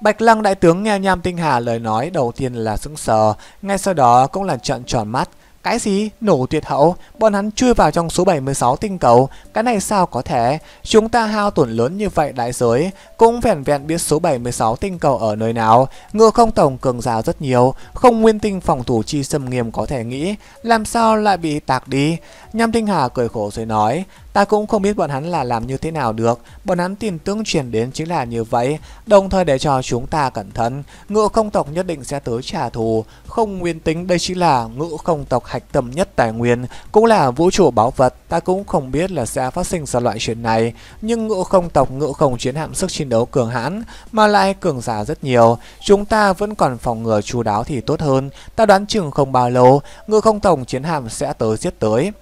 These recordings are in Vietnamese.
Bạch Lăng đại tướng nghe Nham Tinh Hà lời nói đầu tiên là sững sờ, ngay sau đó cũng là trợn tròn mắt. Cái gì? Nổ tuyệt hậu? Bọn hắn chui vào trong số 76 tinh cầu, cái này sao có thể? Chúng ta hao tổn lớn như vậy đại giới, cũng vẹn vẹn biết số 76 tinh cầu ở nơi nào. Ngựa không tổng cường giả rất nhiều, không nguyên tinh phòng thủ chi xâm nghiêm có thể nghĩ, làm sao lại bị tạc đi? Nham Tinh Hà cười khổ rồi nói, Ta cũng không biết bọn hắn là làm như thế nào được, bọn hắn tin tương truyền đến chính là như vậy, đồng thời để cho chúng ta cẩn thận, ngựa không tộc nhất định sẽ tới trả thù, không nguyên tính đây chính là ngựa không tộc hạch tâm nhất tài nguyên, cũng là vũ trụ báu vật, ta cũng không biết là sẽ phát sinh ra loại chuyện này, nhưng ngựa không tộc ngựa không chiến hạm sức chiến đấu cường hãn, mà lại cường giả rất nhiều, chúng ta vẫn còn phòng ngừa chú đáo thì tốt hơn, ta đoán chừng không bao lâu, ngựa không tộc chiến hạm sẽ tới giết tới.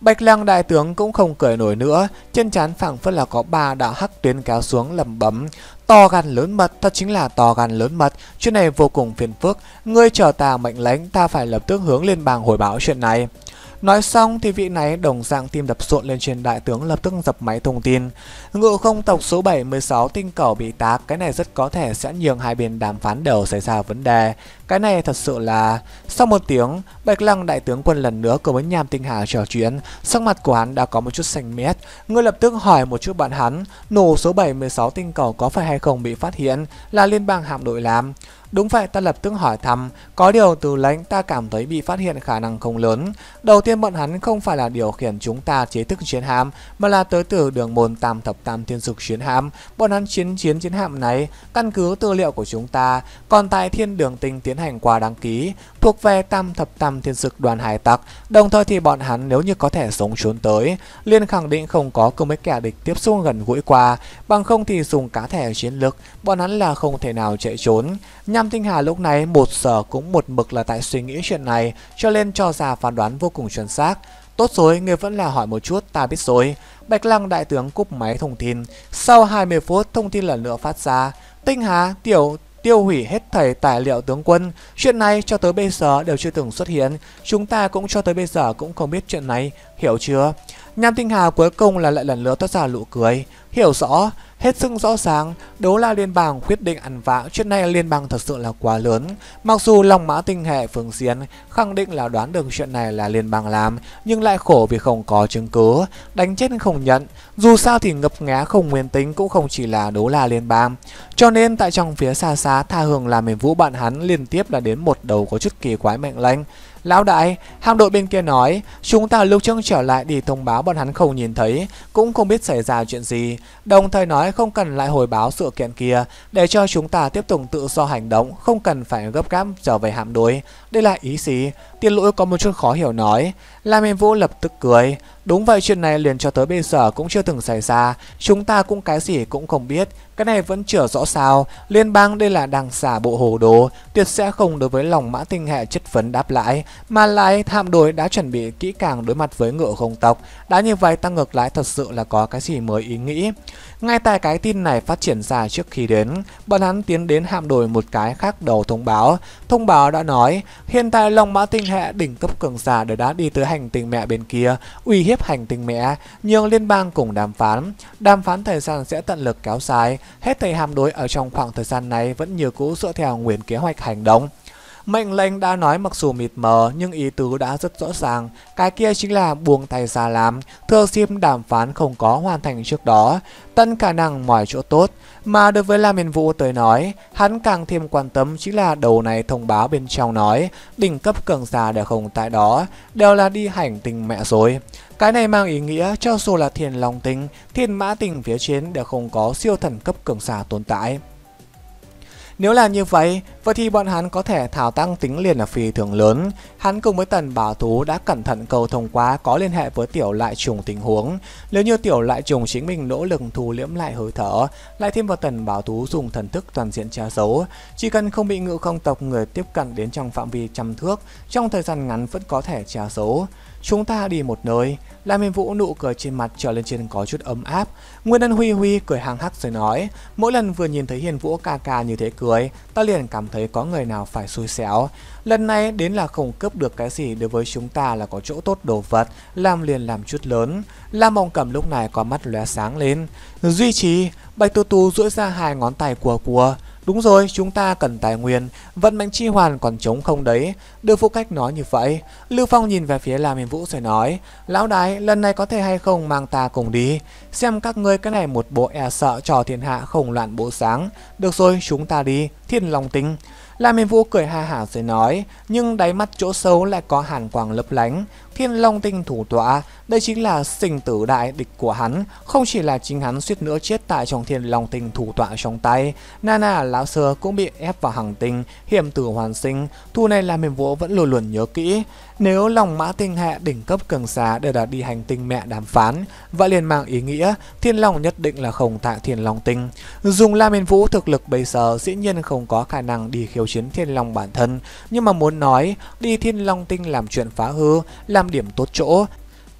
Bạch Lăng đại tướng cũng không cười nổi nữa, chân chán phẳng phất là có ba đạo hắc tuyến kéo xuống lầm bấm. To gan lớn mật, thật chính là to gan lớn mật, chuyện này vô cùng phiền phức, ngươi chờ ta mệnh lãnh, ta phải lập tức hướng lên bàng hồi báo chuyện này. Nói xong thì vị này đồng dạng tim đập rộn lên trên đại tướng lập tức dập máy thông tin. Ngự không tộc số 76 tinh cầu bị tạc, cái này rất có thể sẽ nhường hai bên đàm phán đều xảy ra vấn đề. Cái này thật sự là... Sau một tiếng, Bạch Lăng đại tướng quân lần nữa cùng với Nham Tinh Hà trò chuyện, sắc mặt của hắn đã có một chút xanh mét. Ngươi lập tức hỏi một chút bạn hắn, nổ số 76 tinh cầu có phải hay không bị phát hiện là liên bang hạm đội làm. Đúng vậy ta lập tức hỏi thăm, có điều từ lãnh ta cảm thấy bị phát hiện khả năng không lớn. Đầu tiên bọn hắn không phải là điều khiển chúng ta chế thức chiến hạm, mà là tới từ đường môn tam thập tam thiên dục chiến hạm. Bọn hắn chiến chiến chiến hạm này, căn cứ tư liệu của chúng ta, còn tại thiên đường tinh tiến hành qua đăng ký, thuộc về tam thập tam thiên dực đoàn hải tặc. Đồng thời thì bọn hắn nếu như có thể sống trốn tới, liền khẳng định không có cơ mấy kẻ địch tiếp xúc gần gũi qua, bằng không thì dùng cá thể chiến lực, bọn hắn là không thể nào chạy trốn. Nham Tinh Hà lúc này một giờ cũng một mực là tại suy nghĩ chuyện này, cho nên cho ra phán đoán vô cùng chuẩn xác. Tốt rồi, người vẫn là hỏi một chút, ta biết rồi. Bạch Lăng đại tướng cúp máy thông tin. Sau 20 phút, thông tin lần nữa phát ra. Tinh Hà, Tiểu, tiêu hủy hết thảy tài liệu tướng quân. Chuyện này cho tới bây giờ đều chưa từng xuất hiện. Chúng ta cũng cho tới bây giờ cũng không biết chuyện này, hiểu chưa? Nham Tinh Hà cuối cùng là lại lần nữa toát ra nụ cười. Hiểu rõ, Hết sức rõ ràng, đấu la liên bang quyết định ăn vạ chuyện này liên bang thật sự là quá lớn. Mặc dù lòng mã tinh hệ phương diện khẳng định là đoán được chuyện này là liên bang làm, nhưng lại khổ vì không có chứng cứ, đánh chết không nhận. Dù sao thì ngập ngá không nguyên tính cũng không chỉ là đấu la liên bang. Cho nên tại trong phía xa xa, tha hương làm mình vũ bạn hắn liên tiếp là đến một đầu có chút kỳ quái mệnh lệnh. Lão đại, hạm đội bên kia nói, chúng ta lục trưng trở lại để thông báo bọn hắn không nhìn thấy, cũng không biết xảy ra chuyện gì, đồng thời nói không cần lại hồi báo sự kiện kia, để cho chúng ta tiếp tục tự do hành động, không cần phải gấp gáp trở về hạm đội. Đây là ý gì? Tiên lỗi có một chút khó hiểu nói, Lam Yên Vũ lập tức cười. Đúng vậy chuyện này liền cho tới bây giờ cũng chưa từng xảy ra, chúng ta cũng cái gì cũng không biết, cái này vẫn chưa rõ sao, liên bang đây là đang xả bộ hồ đồ, tuyệt sẽ không đối với lòng mã tinh hệ chất vấn đáp lại, mà lại tham đối đã chuẩn bị kỹ càng đối mặt với ngựa không tộc, đã như vậy ta ngược lại thật sự là có cái gì mới ý nghĩ. Ngay tại cái tin này phát triển ra trước khi đến, bọn hắn tiến đến hạm đội một cái khác đầu thông báo. Thông báo đã nói, hiện tại Long Mã Tinh Hệ đỉnh cấp cường giả đều đã đi tới hành tinh mẹ bên kia, uy hiếp hành tinh mẹ, nhưng liên bang cùng đàm phán. Đàm phán thời gian sẽ tận lực kéo dài, hết thời hạm đội ở trong khoảng thời gian này vẫn như cũ dựa theo nguyên kế hoạch hành động. Mệnh lệnh đã nói mặc dù mịt mờ nhưng ý tứ đã rất rõ ràng, cái kia chính là buông tay ra làm, thưa sim đàm phán không có hoàn thành trước đó, tận khả năng mọi chỗ tốt. Mà đối với Lam Miền Vũ tới nói, hắn càng thêm quan tâm chính là đầu này thông báo bên trong nói, đỉnh cấp cường giả đều không tại đó, đều là đi hành tình mẹ rồi. Cái này mang ý nghĩa cho dù là thiền long tinh, thiên mã tinh phía trên đều không có siêu thần cấp cường giả tồn tại. Nếu làm như vậy, vậy thì bọn hắn có thể thảo tăng tính liền là phi thường lớn. Hắn cùng với Tần Bảo Tú đã cẩn thận cầu thông qua có liên hệ với tiểu lại trùng tình huống. Nếu như tiểu lại trùng chính mình nỗ lực thu liễm lại hơi thở, lại thêm vào Tần Bảo Tú dùng thần thức toàn diện tra dấu, chỉ cần không bị ngự không tộc người tiếp cận đến trong phạm vi trăm thước, trong thời gian ngắn vẫn có thể tra dấu. Chúng ta đi một nơi, La Minh Vũ nụ cười trên mặt trở lên trên có chút ấm áp. Nguyên Ân Huy Huy cười hàng hắc rồi nói, mỗi lần vừa nhìn thấy Hiền Vũ ca ca như thế cười, ta liền cảm thấy có người nào phải xui xẻo. Lần này đến là không cướp được cái gì đối với chúng ta là có chỗ tốt đồ vật, làm liền làm chút lớn. lam mong cầm lúc này có mắt lóe sáng lên. Duy trì, Bạch Tu Tu duỗi ra hai ngón tay của của. Đúng rồi, chúng ta cần tài nguyên, vận mệnh chi hoàn còn trống không đấy. Đưa phụ cách nói như vậy, Lưu Phong nhìn về phía lam Miên Vũ rồi nói, Lão đại, lần này có thể hay không mang ta cùng đi, xem các ngươi cái này một bộ e sợ trò thiên hạ không loạn bộ sáng. Được rồi, chúng ta đi, thiên lòng tính. La Miên Vũ cười ha hả rồi nói, nhưng đáy mắt chỗ sâu lại có hàn quang lấp lánh. Thiên Long Tinh thủ tọa, đây chính là sinh tử đại địch của hắn, không chỉ là chính hắn suýt nữa chết tại trong Thiên Long Tinh thủ tọa trong tay. Nana lão sơ cũng bị ép vào hàng tinh, hiểm tử hoàn sinh, thu này La Miên Vũ vẫn luôn luôn nhớ kỹ. Nếu lòng mã tinh hệ đỉnh cấp cường xá đều đã đi hành tinh mẹ đàm phán, vậy liền mang ý nghĩa thiên long nhất định là không tại thiên long tinh. Dùng la miên vũ thực lực bây giờ dĩ nhiên không có khả năng đi khiêu chiến thiên long bản thân, nhưng mà muốn nói đi thiên long tinh làm chuyện phá hư, làm điểm tốt chỗ,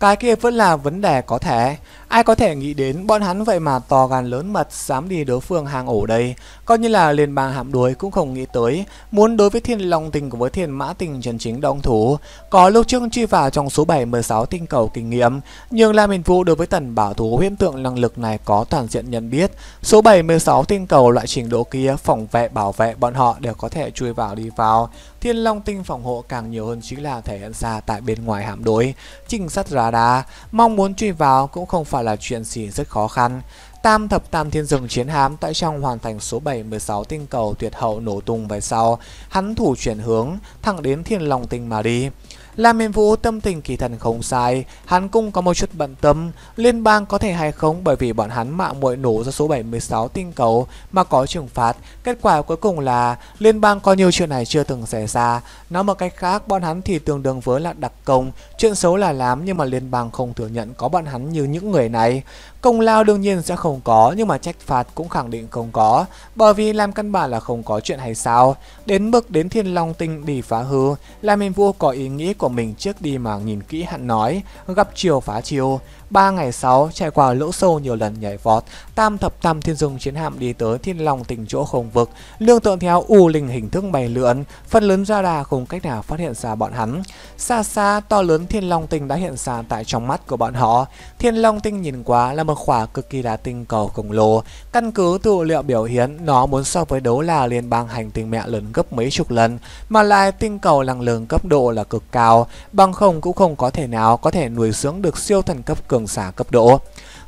cái kia vẫn là vấn đề có thể. Ai có thể nghĩ đến bọn hắn vậy mà to gan lớn mật dám đi đối phương hàng ổ đây, coi như là liên bang hạm đuối cũng không nghĩ tới, muốn đối với thiên long tình của với thiên mã tình trần chính đông thủ. Có lúc trước chi vào trong số 716 tinh cầu kinh nghiệm, nhưng La Minh Vũ đối với tần bảo thủ huyễn tượng năng lực này có toàn diện nhận biết, số 716 tinh cầu loại trình độ kia phòng vệ bảo vệ bọn họ đều có thể chui vào đi vào. Thiên Long tinh phòng hộ càng nhiều hơn chính là thể hiện ra tại bên ngoài hạm đuối, trinh sát radar, mong muốn truy vào cũng không phải phải là chuyện gì rất khó khăn. Tam thập tam thiên rừng chiến hám tại trong hoàn thành số 7 16 tinh cầu tuyệt hậu nổ tung về sau, hắn thủ chuyển hướng, thẳng đến thiên long tinh mà đi. Lam Miên Vũ tâm tình kỳ thần không sai, hắn cũng có một chút bận tâm, liên bang có thể hay không bởi vì bọn hắn mạng muội nổ ra số 76 tinh cầu mà có trừng phạt. Kết quả cuối cùng là liên bang có nhiều chuyện này chưa từng xảy ra, nói một cách khác bọn hắn thì tương đương với là đặc công, chuyện xấu là lắm nhưng mà liên bang không thừa nhận có bọn hắn như những người này. Công lao đương nhiên sẽ không có nhưng mà trách phạt cũng khẳng định không có, bởi vì làm căn bản là không có chuyện hay sao. Đến mức đến Thiên Long Tinh đi phá hư, Lam Miên Vũ có ý nghĩ của của mình trước đi mà nhìn kỹ hắn nói, gặp chiều phá chiều, 3 ngày 6 trải qua lỗ sâu nhiều lần nhảy vọt, tam thập tam thiên dung chiến hạm đi tới thiên long tình chỗ không vực, lương tượng theo u linh hình thức bay lượn, phần lớn ra đà không cách nào phát hiện ra bọn hắn. Xa xa to lớn thiên long tinh đã hiện ra tại trong mắt của bọn họ. Thiên long tinh nhìn qua là một quả cực kỳ đá tinh cầu khổng lồ, căn cứ tư liệu biểu hiện nó muốn so với đấu là liên bang hành tinh mẹ lớn gấp mấy chục lần, mà lại tinh cầu lằng lường cấp độ là cực cao, bằng không cũng không có thể nào có thể nuôi dưỡng được siêu thần cấp cực cường xả cấp độ.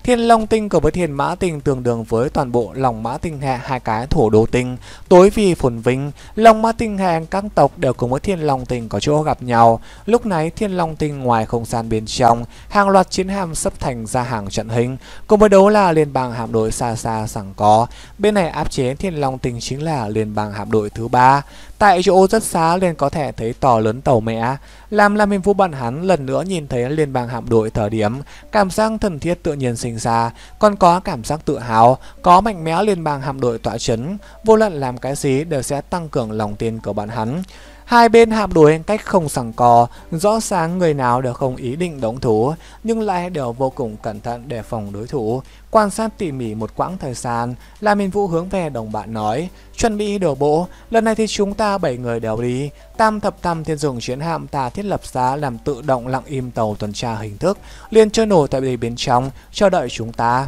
Thiên Long tinh cộng với Thiên Mã tinh tương đương với toàn bộ lòng Mã tinh hệ hai cái thổ đô tinh. Tối vì phồn vinh, long Mã tinh hệ các tộc đều cùng với Thiên Long tinh có chỗ gặp nhau. Lúc này Thiên Long tinh ngoài không gian bên trong, hàng loạt chiến hạm sắp thành ra hàng trận hình. Cùng với đấu là liên bang hạm đội xa xa sẵn có. Bên này áp chế Thiên Long tinh chính là liên bang hạm đội thứ ba. Tại chỗ rất xa liền có thể thấy to lớn tàu mẹ. Làm làm Minh Vũ bọn hắn lần nữa nhìn thấy liên bang hạm đội thời điểm, cảm giác thân thiết tự nhiên sinh ra, còn có cảm giác tự hào, có mạnh mẽ liên bang hạm đội tọa chấn, vô luận làm cái gì đều sẽ tăng cường lòng tin của bạn hắn. Hai bên hạm đuổi cách không sẵn cò, rõ ràng người nào đều không ý định động thủ, nhưng lại đều vô cùng cẩn thận đề phòng đối thủ. Quan sát tỉ mỉ một quãng thời gian, là Minh Vũ hướng về đồng bạn nói, chuẩn bị đổ bộ, lần này thì chúng ta bảy người đều đi. Tam thập tam thiên dùng chiến hạm ta thiết lập giá làm tự động lặng im tàu tuần tra hình thức, liền trôi nổ tại bề bên trong, chờ đợi chúng ta.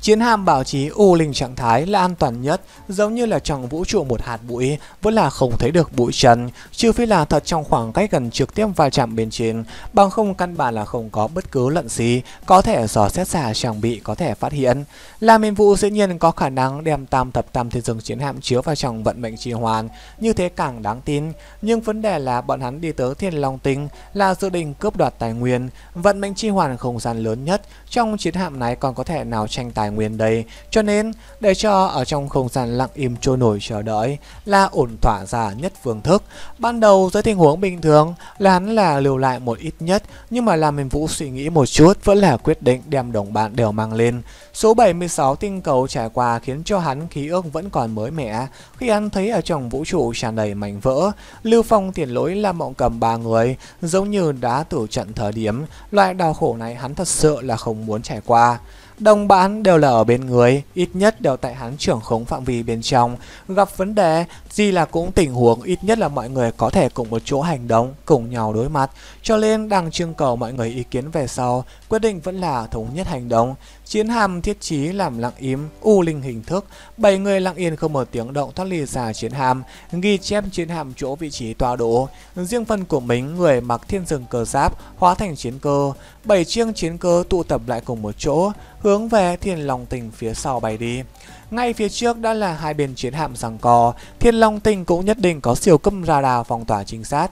Chiến hạm bảo trì U linh trạng thái là an toàn nhất, giống như là trong vũ trụ một hạt bụi vẫn là không thấy được bụi trần, trừ phi là thật trong khoảng cách gần trực tiếp va chạm bên trên, bằng không căn bản là không có bất cứ lận gì có thể dò xét xả trang bị có thể phát hiện. Là nhiệm vụ dĩ nhiên có khả năng đem tam thập tam thiên rừng chiến hạm chứa vào trong vận mệnh trì hoàn, như thế càng đáng tin, nhưng vấn đề là bọn hắn đi tới Thiên Long Tinh là dự định cướp đoạt tài nguyên, vận mệnh chi hoàn không gian lớn nhất, trong chiến hạm này còn có thể nào tranh tài nguyên đây, cho nên để cho ở trong không gian lặng im trôi nổi chờ đợi là ổn thỏa giả nhất phương thức. Ban đầu dưới tình huống bình thường là hắn là lưu lại một ít nhất, nhưng mà làm mình Vũ suy nghĩ một chút vẫn là quyết định đem đồng bạn đều mang lên. Số 76 tinh cầu trải qua khiến cho hắn khí ước vẫn còn mới mẻ, khi hắn thấy ở trong vũ trụ tràn đầy mảnh vỡ, Lưu Phong tiền lỗi là mộng cầm ba người, giống như đá tử trận thời điểm, loại đau khổ này hắn thật sự là không muốn trải qua. Đồng bạn đều là ở bên người, ít nhất đều tại hắn trưởng khống phạm vi bên trong. Gặp vấn đề, gì là cũng tình huống ít nhất là mọi người có thể cùng một chỗ hành động, cùng nhau đối mặt. Cho nên đang trưng cầu mọi người ý kiến về sau, quyết định vẫn là thống nhất hành động. Chiến hàm thiết trí làm lặng im, u linh hình thức. Bảy người lặng yên không một tiếng động thoát ly ra chiến hàm, ghi chép chiến hàm chỗ vị trí tọa độ. Riêng phần của mình người mặc thiên rừng cờ giáp hóa thành chiến cơ. Bảy chiêng chiến cơ tụ tập lại cùng một chỗ, hướng về Thiên Long Tinh phía sau bay đi. Ngay phía trước đã là hai bên chiến hạm giằng co, Thiên Long Tinh cũng nhất định có siêu câm radar phong tỏa trinh sát,